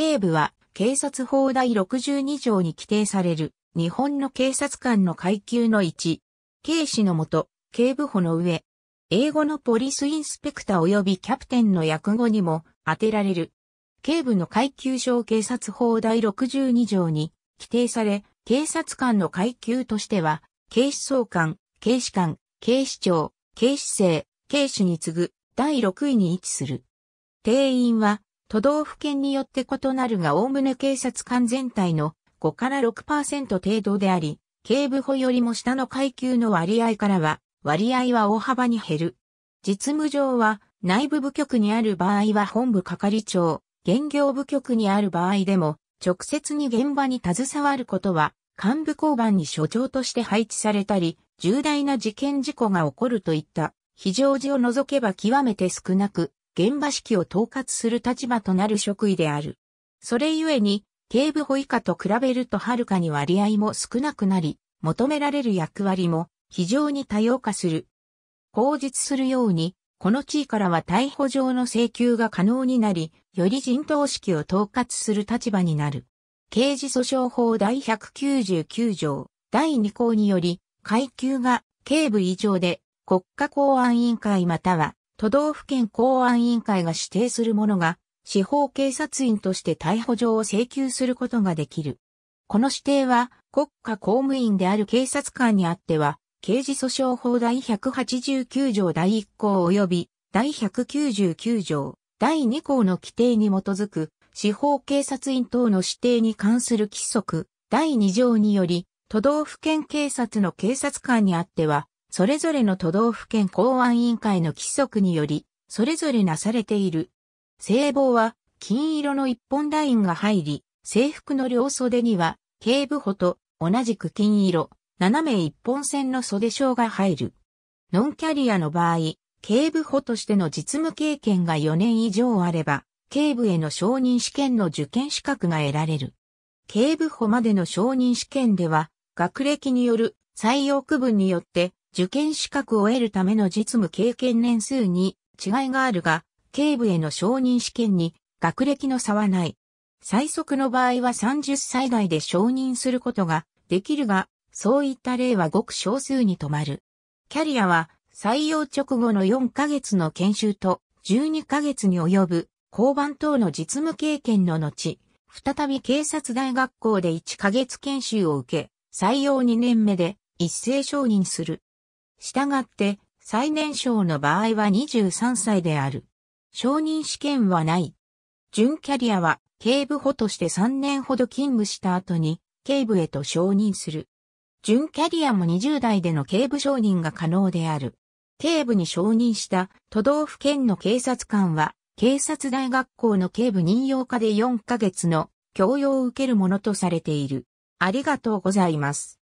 警部は警察法第62条に規定される日本の警察官の階級の1、警視のもと、警部補の上、英語のポリスインスペクター及びキャプテンの訳語にも当てられる。警部の階級上警察法第62条に規定され、警察官の階級としては、警視総監、警視官、警視庁、警視正、警視に次ぐ第6位に位置する。定員は都道府県によって異なるがおおむね警察官全体の5から6%程度であり、警部補よりも下の階級の割合からは、割合は大幅に減る。実務上は、内部部局にある場合は本部係長、現業部局にある場合でも、直接に現場に携わることは、幹部交番に所長として配置されたり、重大な事件事故が起こるといった、非常時を除けば極めて少なく、現場式を統括する立場となる職位である。それゆえに、警部補以下と比べるとはるかに割合も少なくなり、求められる役割も非常に多様化する。口実するように、この地位からは逮捕状の請求が可能になり、より陣頭指揮を統括する立場になる。刑事訴訟法第199条第2項により、階級が警部以上で国家公安委員会または都道府県公安委員会が指定する者が、司法警察員として逮捕状を請求することができる。この指定は、国家公務員である警察官にあっては、刑事訴訟法第189条第1項及び第199条第2項の規定に基づく司法警察員等の指定に関する規則第2条により都道府県警察の警察官にあってはそれぞれの都道府県公安委員会の規則により、それぞれなされている。性暴は、金色の一本ラインが入り、制服の両袖には、警部補と同じく金色、斜め一本線の袖章が入る。ノンキャリアの場合、警部補としての実務経験が4年以上あれば、警部への承認試験の受験資格が得られる。警部補までの承認試験では、学歴による採用区分によって受験資格を得るための実務経験年数に違いがあるが、警部への承認試験に学歴の差はない。最速の場合は30歳代で承認することができるが、そういった例はごく少数に止まる。キャリアは採用直後の4ヶ月の研修と12ヶ月に及ぶ交番等の実務経験の後、再び警察大学校で1ヶ月研修を受け、採用2年目で一斉承認する。従って、最年少の場合は23歳である。承認試験はない。準キャリアは、警部補として3年ほど勤務した後に、警部へと承認する。準キャリアも20代での警部承認が可能である。警部に承認した都道府県の警察官は、警察大学校の警部任用課で4ヶ月の教養を受けるものとされている。ありがとうございます。